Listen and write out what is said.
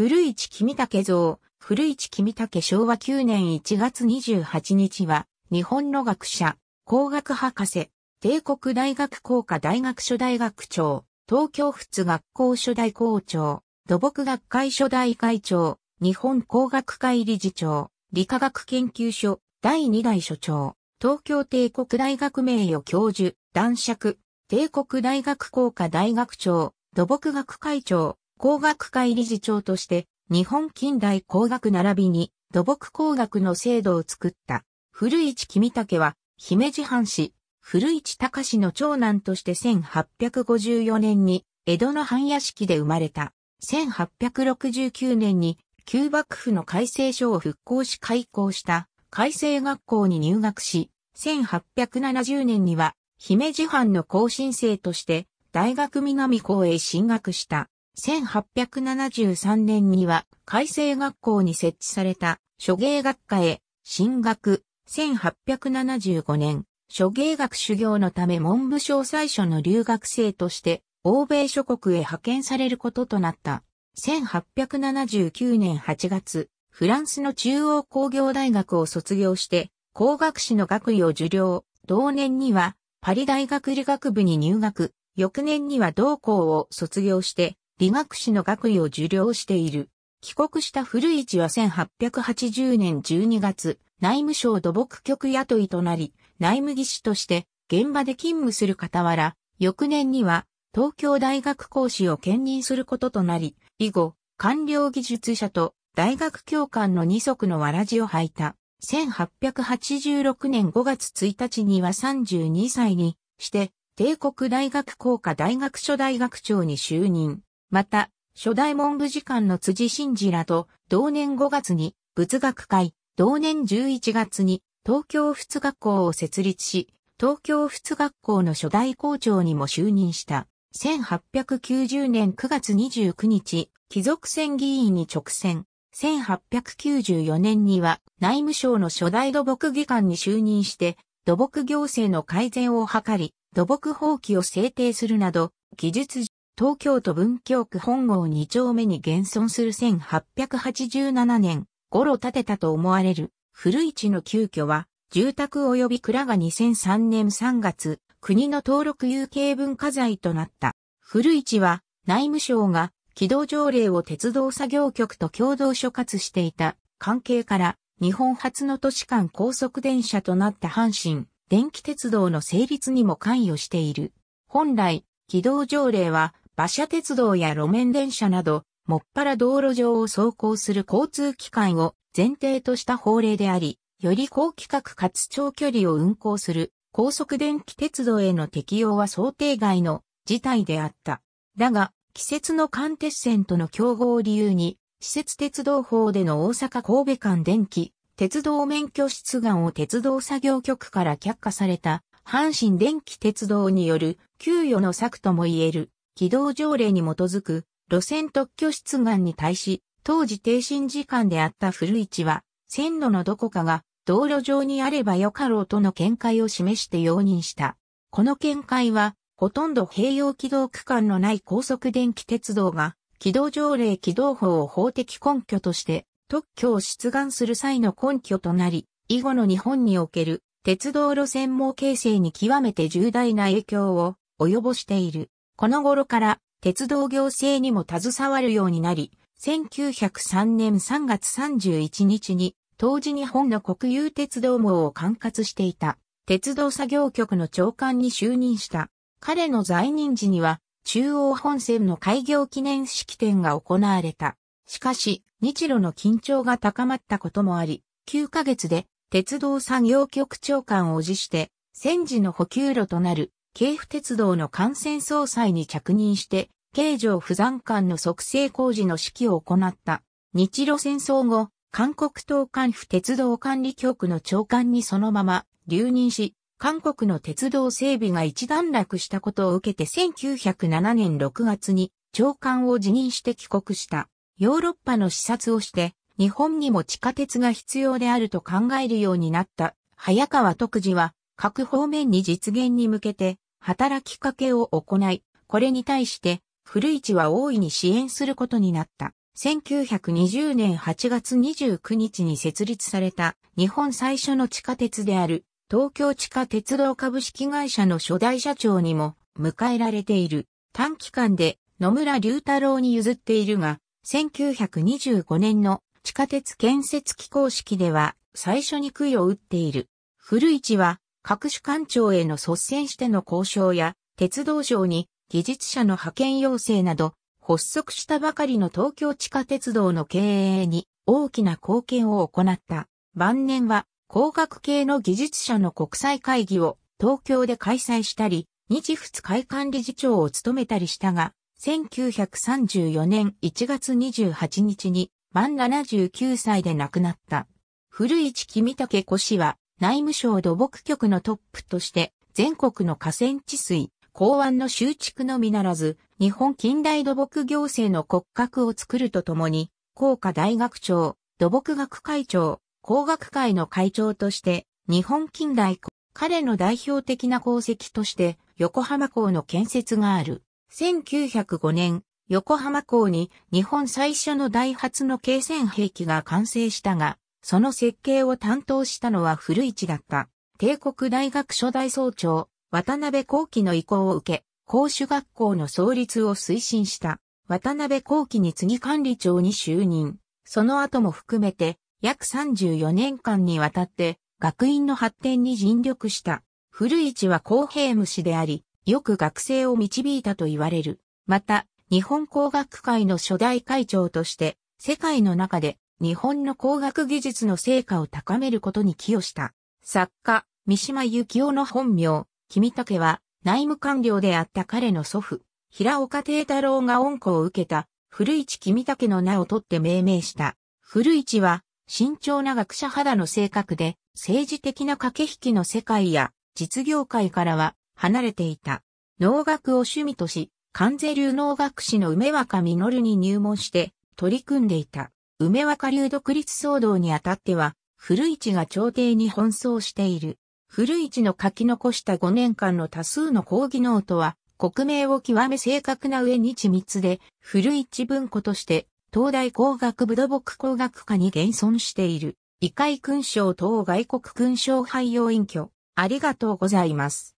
古市君武像、古市君武昭和9年1月28日は、日本の学者、工学博士、帝国大学工科大学所大学長、東京仏学校所大校長、土木学会所大会長、日本工学会理事長、理化学研究所、第2代所長、東京帝国大学名誉教授、男爵、帝国大学工科大学長、土木学会長、工学会理事長として、日本近代工学並びに土木工学の制度を作った。古市君武は、姫路藩士、古市隆の長男として1854年に、江戸の藩屋敷で生まれた。1869年に、旧幕府の改正書を復興し開校した、改正学校に入学し、1870年には、姫路藩の後進生として、大学南校へ進学した。1873年には改正学校に設置された諸芸学科へ進学。1875年、諸芸学修行のため文部省最初の留学生として欧米諸国へ派遣されることとなった。1879年8月、フランスの中央工業大学を卒業して工学士の学位を受領。同年にはパリ大学理学部に入学。翌年には同校を卒業して理学士の学位を受領している。帰国した古市は1880年12月、内務省土木局雇いとなり、内務技師として現場で勤務する傍ら、翌年には東京大学講師を兼任することとなり、以後、官僚技術者と大学教官の二足のわらじを履いた。1886年5月1日には32歳にして、帝国大学工科大学所大学長に就任。また、初代文部次官の辻真二らと、同年5月に仏学会、同年11月に東京仏学校を設立し、東京仏学校の初代校長にも就任した。1890年9月29日、貴族選議員に直選。1894年には内務省の初代土木議官に就任して、土木行政の改善を図り、土木法規を制定するなど、技術東京都文京区本郷2丁目に現存する1887年頃建てたと思われる古市の旧居は、住宅及び蔵が2003年3月、国の登録有形文化財となった。古市は、内務省が、軌道条例を鉄道作業局と共同所轄していた関係から、日本初の都市間高速電車となった阪神、電気鉄道の成立にも関与している。本来、軌道条例は、馬車鉄道や路面電車など、もっぱら道路上を走行する交通機関を前提とした法令であり、より高規格かつ長距離を運行する高速電気鉄道への適用は想定外の事態であった。だが、季節の間鉄線との競合を理由に、施設鉄道法での大阪神戸間電気、鉄道免許出願を鉄道作業局から却下された、阪神電気鉄道による給与の策とも言える、軌道条例に基づく路線特許出願に対し、当時停止時間であった古市は、線路のどこかが道路上にあればよかろうとの見解を示して容認した。この見解は、ほとんど併用軌道区間のない高速電気鉄道が、軌道条例軌道法を法的根拠として、特許を出願する際の根拠となり、以後の日本における鉄道路線網形成に極めて重大な影響を及ぼしている。この頃から鉄道行政にも携わるようになり、1903年3月31日に、当時日本の国有鉄道網を管轄していた、鉄道作業局の長官に就任した。彼の在任時には、中央本線の開業記念式典が行われた。しかし、日露の緊張が高まったこともあり、9ヶ月で鉄道作業局長官を辞して、戦時の補給路となる京府鉄道の幹線総裁に着任して、京城不山間の促成工事の指揮を行った。日露戦争後、韓国東韓府鉄道管理局の長官にそのまま留任し、韓国の鉄道整備が一段落したことを受けて1907年6月に長官を辞任して帰国した。ヨーロッパの視察をして、日本にも地下鉄が必要であると考えるようになった。早川徳次は、各方面に実現に向けて、働きかけを行い、これに対して古市は大いに支援することになった。1920年8月29日に設立された日本最初の地下鉄である東京地下鉄道株式会社の初代社長にも迎えられている短期間で野村隆太郎に譲っているが1925年の地下鉄建設機構式では最初に杭を打っている。古市は各種官庁への率先しての交渉や、鉄道省に技術者の派遣要請など、発足したばかりの東京地下鉄道の経営に大きな貢献を行った。晩年は工学系の技術者の国際会議を東京で開催したり、日仏会館理事長を務めたりしたが、1934年1月28日に満79歳で亡くなった。古市君武子氏は内務省土木局のトップとして、全国の河川治水、港湾の修築のみならず、日本近代土木行政の骨格を作るとともに、工科大学長、土木学会長、工学会の会長として、日本近代、彼の代表的な功績として、横浜港の建設がある。1905年、横浜港に日本最初の大発の軽戦兵器が完成したが、その設計を担当したのは古市だった。帝国大学初代総長、渡辺幸喜の意向を受け、公主学校の創立を推進した。渡辺幸喜に次管理長に就任。その後も含めて、約34年間にわたって、学院の発展に尽力した。古市は公平虫であり、よく学生を導いたと言われる。また、日本工学会の初代会長として、世界の中で日本の工学技術の成果を高めることに寄与した。作家、三島由紀夫の本名、君竹は内務官僚であった彼の祖父、平岡定太郎が恩子を受けた古市君竹の名を取って命名した。古市は慎重な学者肌の性格で政治的な駆け引きの世界や実業界からは離れていた。農学を趣味とし、関税流農学士の梅若実に入門して取り組んでいた。梅若流独立騒動にあたっては、古市が朝廷に奔走している。古市の書き残した5年間の多数の講義ノートは、国名を極め正確な上に緻密で、古市文庫として、東大工学部土木工学科に現存している。異界勲章等外国勲章廃用隠居。ありがとうございます。